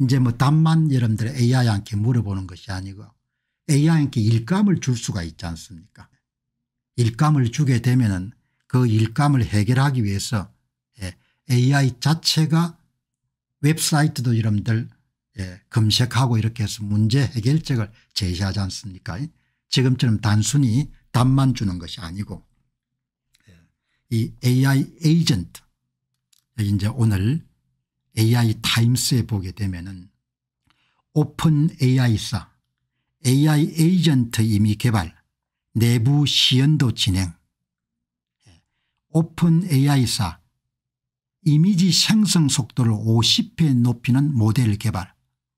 이제 뭐 답만 여러분들 AI한테 물어보는 것이 아니고 AI한테 일감을 줄 수가 있지 않습니까 일감을 주게 되면 은그 일감을 해결하기 위해서 예, AI 자체가 웹사이트도 여러분들 예, 검색하고 이렇게 해서 문제 해결책을 제시하지 않습니까 지금처럼 단순히 답만 주는 것이 아니고 예, 이 AI 에이전트 이제 오늘 AI 타임스에 보게 되면은 오픈 AI사 AI 에이전트 이미 개발 내부 시연도 진행 예, 오픈 AI사 이미지 생성 속도를 5 0회 높이는 모델 개발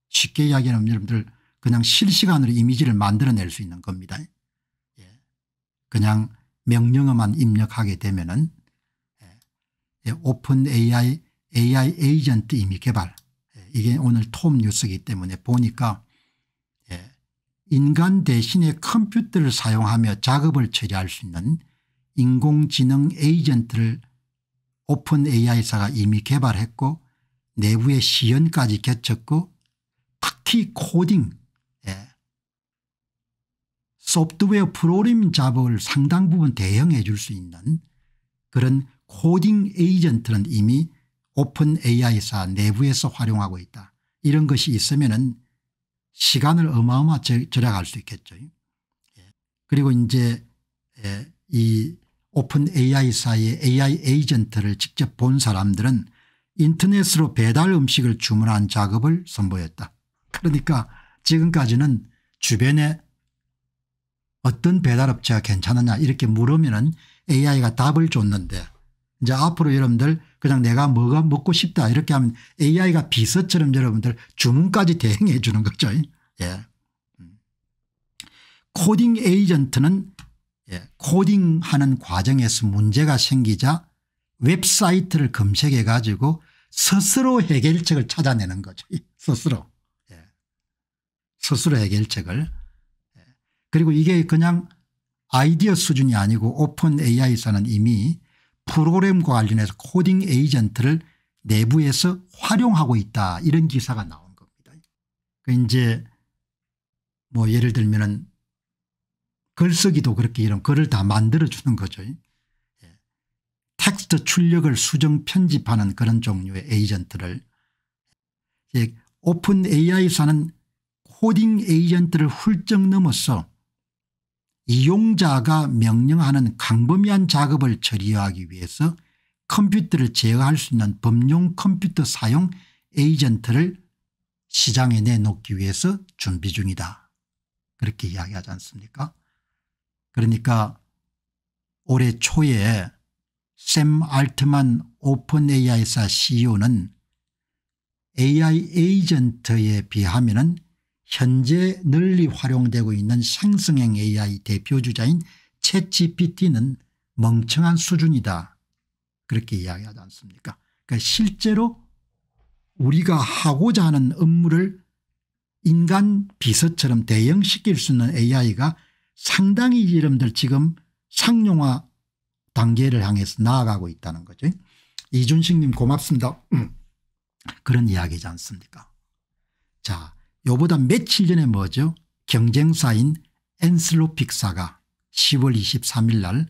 쉽게 이야기하면 여러분들 그냥 실시간으로 이미지를 만들어낼 수 있는 겁니다. 예, 그냥 명령어만 입력하게 되면 은 예, 오픈 AI AI 에이전트 이미 개발 예, 이게 오늘 톱 뉴스이기 때문에 보니까 예, 인간 대신에 컴퓨터를 사용하며 작업을 처리할 수 있는 인공지능 에이전트를 오픈 AI사가 이미 개발했고 내부의 시연까지 개쳤고 특히 코딩 예, 소프트웨어 프로그램 작업을 상당 부분 대응해 줄 수 있는 그런 코딩 에이전트는 이미 오픈 AI사 내부에서 활용하고 있다. 이런 것이 있으면 은 시간을 어마어마 절약할 수 있겠죠. 예. 그리고 이제 예, 이 오픈 AI사의 AI 에이전트를 직접 본 사람들은 인터넷으로 배달 음식을 주문한 작업을 선보였다. 그러니까 지금까지는 주변에 어떤 배달업체가 괜찮느냐 이렇게 물으면 AI가 답을 줬는데 이제 앞으로 여러분들 그냥 내가 뭐가 먹고 싶다 이렇게 하면 AI가 비서처럼 여러분들 주문까지 대행해 주는 거죠. 예. 음. 코딩 에이전트는 예. 코딩하는 과정에서 문제가 생기자 웹사이트를 검색해 가지고 스스로 해결책을 찾아내는 거죠. 스스로. 예. 스스로 해결책을. 예. 그리고 이게 그냥 아이디어 수준이 아니고 오픈 AI에서는 이미 프로그램과 관련해서 코딩 에이전트를 내부에서 활용하고 있다 이런 기사가 나온 겁니다. 그 이제 뭐 예를 들면은 글쓰기도 그렇게 이런 글을 다 만들어주는 거죠. 예. 텍스트 출력을 수정 편집하는 그런 종류의 에이전트를 예, 오픈 AI사는 코딩 에이전트를 훌쩍 넘어서 이용자가 명령하는 광범위한 작업을 처리하기 위해서 컴퓨터를 제어할 수 있는 범용 컴퓨터 사용 에이전트를 시장에 내놓기 위해서 준비 중이다. 그렇게 이야기하지 않습니까 그러니까 올해 초에 샘 알트만 오픈 AI사 CEO는 AI 에이전트에 비하면 현재 널리 활용되고 있는 생성형 AI 대표주자인 챗치 p t 는 멍청한 수준이다. 그렇게 이야기하지 않습니까 그러니까 실제로 우리가 하고자 하는 업무를 인간 비서처럼 대형시킬 수 있는 AI가 상당히 여러분들 지금 상용화 단계를 향해서 나아가고 있다는 거죠. 이준식님 고맙습니다. 그런 이야기지 않습니까 자 요보다 며칠 전에 뭐죠 경쟁사인 엔슬로픽사가 10월 23일 날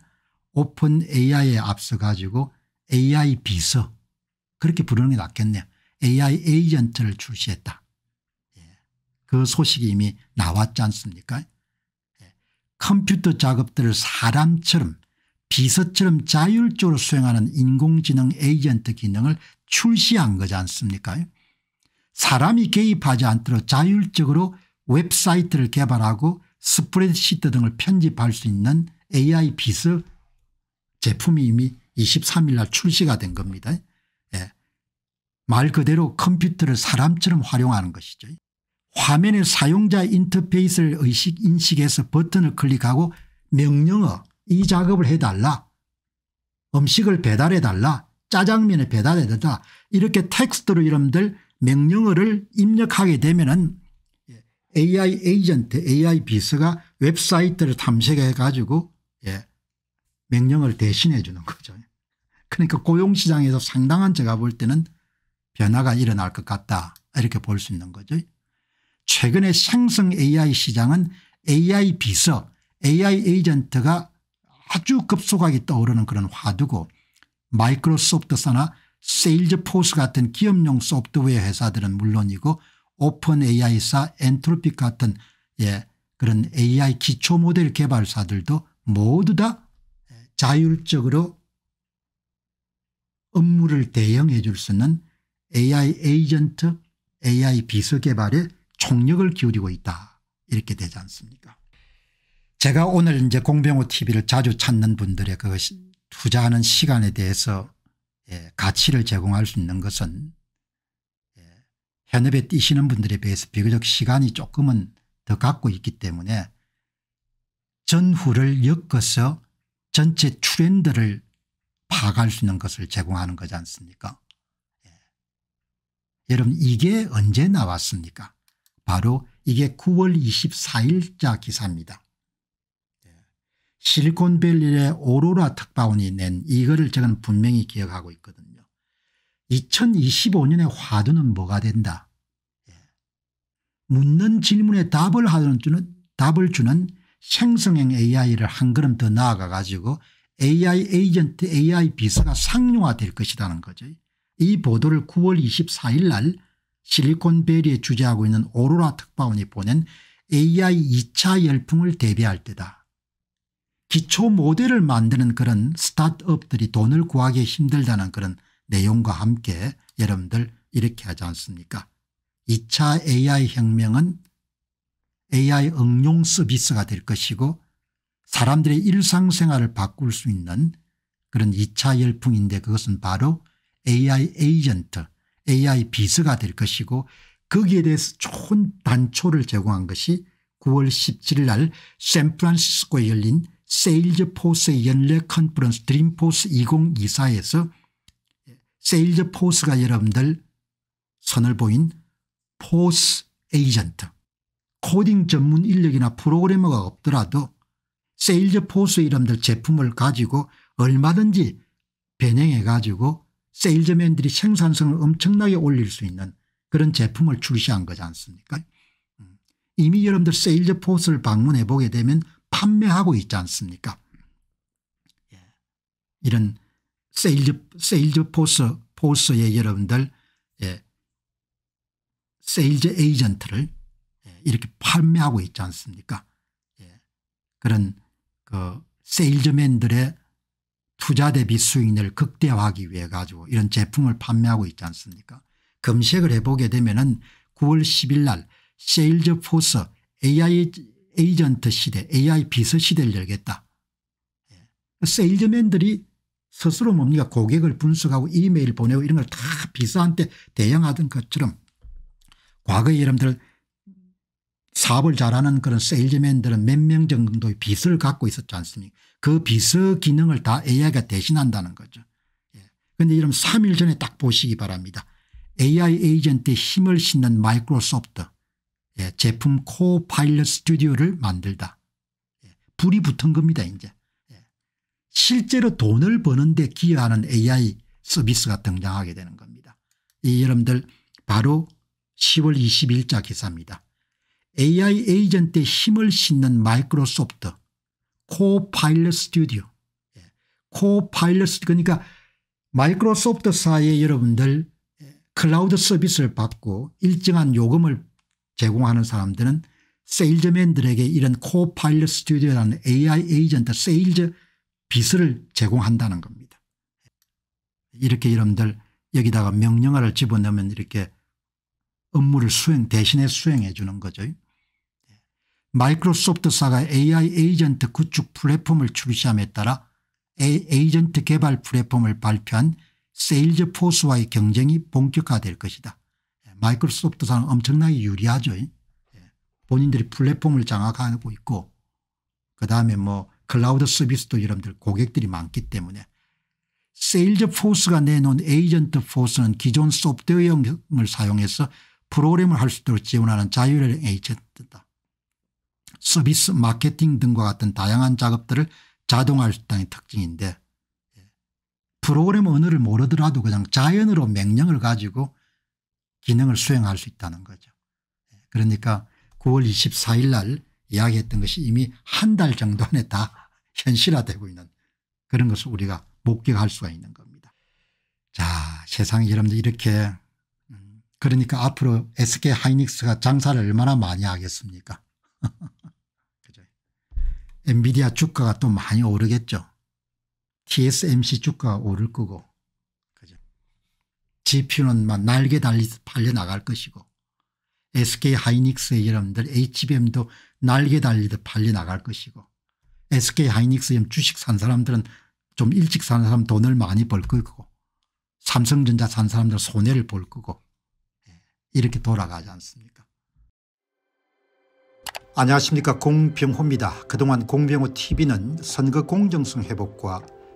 오픈 AI에 앞서 가지고 AI 비서 그렇게 부르는 게 낫겠네요. AI 에이전트를 출시했다. 예. 그 소식이 이미 나왔지 않습니까 예. 컴퓨터 작업들을 사람처럼 비서처럼 자율적으로 수행하는 인공지능 에이전트 기능을 출시한 거지 않습니까 사람이 개입하지 않도록 자율적으로 웹사이트를 개발하고 스프레드시트 등을 편집할 수 있는 AI 빗을 제품이 이미 23일 날 출시가 된 겁니다. 예. 말 그대로 컴퓨터를 사람처럼 활용하는 것이죠. 화면의 사용자 인터페이스를 의식 인식해서 버튼을 클릭하고 명령어 이 작업을 해달라 음식을 배달해달라 짜장면을 배달해달라 이렇게 텍스트로 여러분들 명령어를 입력하게 되면은 예, AI 에이전트 AI 비서가 웹사이트를 탐색해 가지고 예, 명령어를 대신해 주는 거죠. 그러니까 고용시장에서 상당한 제가 볼 때는 변화가 일어날 것 같다 이렇게 볼 수 있는 거죠. 최근에 생성 AI 시장은 AI 비서 AI 에이전트가 아주 급속하게 떠오르는 그런 화두고 마이크로소프트사나 세일즈포스 같은 기업용 소프트웨어 회사들은 물론이고 오픈 AI사 엔트로픽 같은 예, 그런 AI 기초 모델 개발사들도 모두 다 예, 자율적으로 업무를 대행해 줄 수 있는 AI 에이전트 AI 비서 개발에 총력을 기울이고 있다 이렇게 되지 않습니까 제가 오늘 이제 공병호 tv를 자주 찾는 분들의 그 투자하는 시간에 대해서 예, 가치를 제공할 수 있는 것은 예, 현업에 뛰시는 분들에 비해서 비교적 시간이 조금은 더 갖고 있기 때문에 전후를 엮어서 전체 트렌드를 파악할 수 있는 것을 제공하는 거지 않습니까 예. 여러분 이게 언제 나왔습니까 바로 이게 9월 24일자 기사입니다. 실리콘밸리의 오로라 특파원이 낸이 글을 저는 분명히 기억하고 있거든요. 2025년에 화두는 뭐가 된다. 예. 묻는 질문에 답을 하는 주는 답을 주는 생성형 AI를 한 걸음 더 나아가 가지고 AI 에이전트 AI 비서가 상용화될 것이라는 거죠. 이 보도를 9월 24일 날 실리콘밸리에 주재하고 있는 오로라 특파원이 보낸 AI 2차 열풍을 대비할 때다. 기초 모델을 만드는 그런 스타트업들이 돈을 구하기 힘들다는 그런 내용과 함께 여러분들 이렇게 하지 않습니까 2차 AI 혁명은 AI 응용 서비스가 될 것이고 사람들의 일상생활을 바꿀 수 있는 그런 2차 열풍인데 그것은 바로 AI 에이전트 AI 비서가 될 것이고 거기에 대해서 좋은 단초를 제공한 것이 9월 17일 날 샌프란시스코에 열린 세일즈포스의 연례 컨퍼런스 드림포스 2024에서 세일즈포스가 여러분들 선을 보인 포스 에이전트 코딩 전문 인력이나 프로그래머가 없더라도 세일즈포스 의여러분들 제품을 가지고 얼마든지 변형해 가지고 세일즈맨들이 생산성을 엄청나게 올릴 수 있는 그런 제품을 출시한 거지 않습니까 음. 이미 여러분들 세일즈포스를 방문해 보게 되면 판매하고 있지 않습니까 예. 이런 세일즈, 세일즈 포스, 포스의 여러분들 예, 세일즈 에이전트를 예, 이렇게 판매하고 있지 않습니까 예, 그런 그 세일즈맨들의 투자 대비 수익률 극대화하기 위해 가지고 이런 제품을 판매하고 있지 않습니까 검색을 해보게 되면 은 9월 10일 날 세일즈 포스 AI 에이전트 시대 AI 비서 시대를 열겠다. 예. 세일즈맨들이 스스로 뭡니까 고객을 분석하고 이메일 보내고 이런 걸 다 비서한테 대응하던 것처럼 과거에 여러분들 사업을 잘하는 그런 세일즈맨들은 몇 명 정도의 빚을 갖고 있었지 않습니까 그 비서 기능을 다 AI가 대신한다는 거죠. 그런데 예. 이런 3일 전에 딱 보시기 바랍니다. AI 에이전트의 힘을 싣는 마이크로소프트 예, 제품 코파일럿 스튜디오를 만들다. 예, 불이 붙은 겁니다 이제. 예. 실제로 돈을 버는 데 기여하는 AI 서비스가 등장하게 되는 겁니다. 이 여러분들 바로 10월 20일자 기사입니다. AI 에이전트의 힘을 싣는 마이크로소프트 코파일럿 스튜디오 예, 코파일럿 그러니까 마이크로소프트사의 여러분들 예, 클라우드 서비스를 받고 일정한 요금을 제공하는 사람들은 세일즈맨들에게 이런 코파일럿 스튜디오라는 AI 에이전트 세일즈 빚을 제공한다는 겁니다. 이렇게 여러분들 여기다가 명령어를 집어넣으면 이렇게 업무를 수행 대신에 수행해 주는 거죠. 마이크로소프트사가 AI 에이전트 구축 플랫폼을 출시함에 따라 에이전트 개발 플랫폼을 발표한 세일즈포스와의 경쟁이 본격화될 것이다. 마이크로소프트사는 엄청나게 유리하죠. 예. 본인들이 플랫폼을 장악하고 있고 그다음에 뭐 클라우드 서비스도 여러분들 고객들이 많기 때문에 세일즈 포스가 내놓은 에이전트 포스는 기존 소프트웨어형을 사용해서 프로그램을 할 수 있도록 지원하는 자율형 에이전트다. 서비스 마케팅 등과 같은 다양한 작업들을 자동화할 수 있다는 특징인데 예. 프로그램 언어를 모르더라도 그냥 자연으로 명령을 가지고 기능을 수행할 수 있다는 거죠. 예, 그러니까 9월 24일 날 이야기했던 것이 이미 한 달 정도 안에 다 현실화되고 있는 그런 것을 우리가 목격할 수가 있는 겁니다. 자 세상에 여러분들 이렇게 음, 그러니까 앞으로 SK 하이닉스가 장사를 얼마나 많이 하겠습니까 엔비디아 주가가 또 많이 오르겠죠. TSMC 주가가 오를 거고 지표는막 뭐 날개 달리 팔려나갈 것이고 SK 하이닉스의 여러분들 HBM도 날개 달리듯 팔려나갈 것이고 SK 하이닉스 주식 산 사람들은 좀 일찍 산 사람 돈을 많이 벌 거고 삼성전자 산 사람들 손해를 볼 거고 예, 이렇게 돌아가지 않습니까 안녕하십니까 공병호입니다. 그동안 공병호 tv는 선거 공정성 회복과